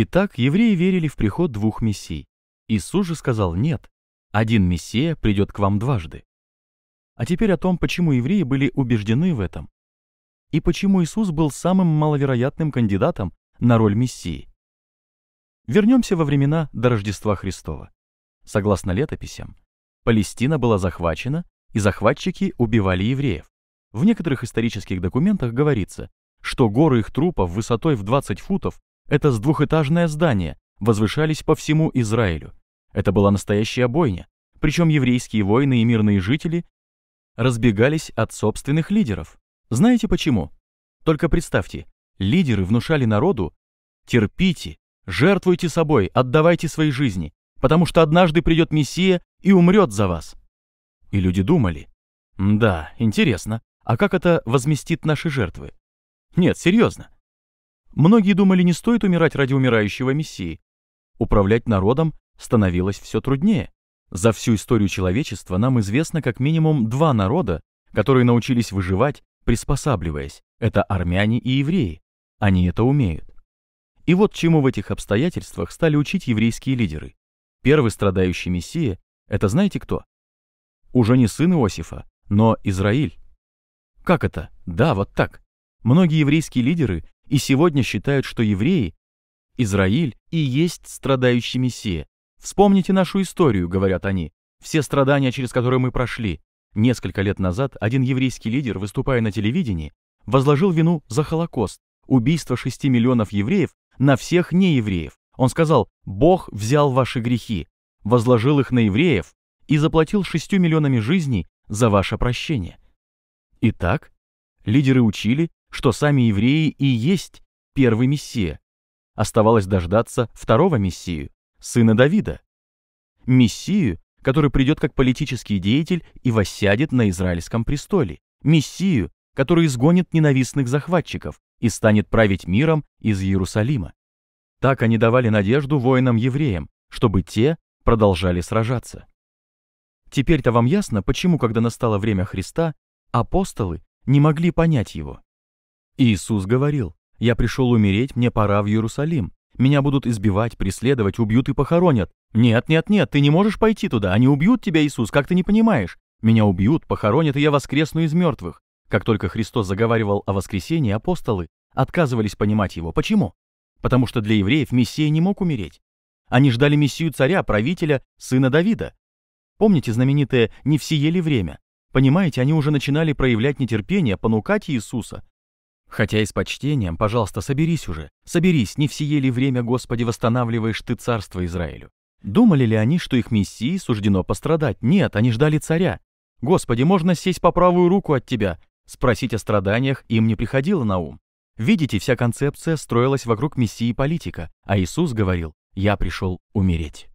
Итак, евреи верили в приход двух мессий. Иисус же сказал «нет». Один мессия придет к вам дважды. А теперь о том, почему евреи были убеждены в этом. И почему Иисус был самым маловероятным кандидатом на роль мессии. Вернемся во времена до Рождества Христова. Согласно летописям, Палестина была захвачена, и захватчики убивали евреев. В некоторых исторических документах говорится, что горы их трупов высотой в 20 футов это с двухэтажное здание, возвышались по всему Израилю. Это была настоящая бойня, причем еврейские воины и мирные жители разбегались от собственных лидеров. Знаете почему? Только представьте, лидеры внушали народу «терпите, жертвуйте собой, отдавайте свои жизни, потому что однажды придет Мессия и умрет за вас». И люди думали, «Да, интересно, а как это возместит наши жертвы?» Нет, серьезно, Многие думали, не стоит умирать ради умирающего мессии. Управлять народом становилось все труднее. За всю историю человечества нам известно как минимум два народа, которые научились выживать, приспосабливаясь. Это армяне и евреи. Они это умеют. И вот чему в этих обстоятельствах стали учить еврейские лидеры. Первый страдающий мессия – это знаете кто? Уже не сын Иосифа, но Израиль. Как это? Да, вот так. Многие еврейские лидеры и сегодня считают, что евреи, Израиль и есть страдающий Мессия. Вспомните нашу историю, говорят они, все страдания, через которые мы прошли. Несколько лет назад один еврейский лидер, выступая на телевидении, возложил вину за Холокост, убийство 6 миллионов евреев на всех неевреев. Он сказал, Бог взял ваши грехи, возложил их на евреев и заплатил 6 миллионами жизней за ваше прощение. Итак, лидеры учили, что сами евреи и есть первый Мессия. Оставалось дождаться второго Мессию, сына Давида. Мессию, который придет как политический деятель и воссядет на израильском престоле. Мессию, который изгонит ненавистных захватчиков и станет править миром из Иерусалима. Так они давали надежду воинам-евреям, чтобы те продолжали сражаться. Теперь-то вам ясно, почему, когда настало время Христа, апостолы не могли понять его. Иисус говорил, «Я пришел умереть, мне пора в Иерусалим. Меня будут избивать, преследовать, убьют и похоронят. Нет, нет, нет, ты не можешь пойти туда, они убьют тебя, Иисус, как ты не понимаешь? Меня убьют, похоронят, и я воскресну из мертвых». Как только Христос заговаривал о воскресении, апостолы отказывались понимать его. Почему? Потому что для евреев Мессия не мог умереть. Они ждали Мессию царя, правителя, сына Давида. Помните знаменитое «не все ели время»? Понимаете, они уже начинали проявлять нетерпение, понукать Иисуса, Хотя и с почтением, пожалуйста, соберись уже. Соберись, не в ли время, Господи, восстанавливаешь ты царство Израилю. Думали ли они, что их мессии суждено пострадать? Нет, они ждали царя. Господи, можно сесть по правую руку от тебя. Спросить о страданиях им не приходило на ум. Видите, вся концепция строилась вокруг мессии политика, а Иисус говорил, «Я пришел умереть».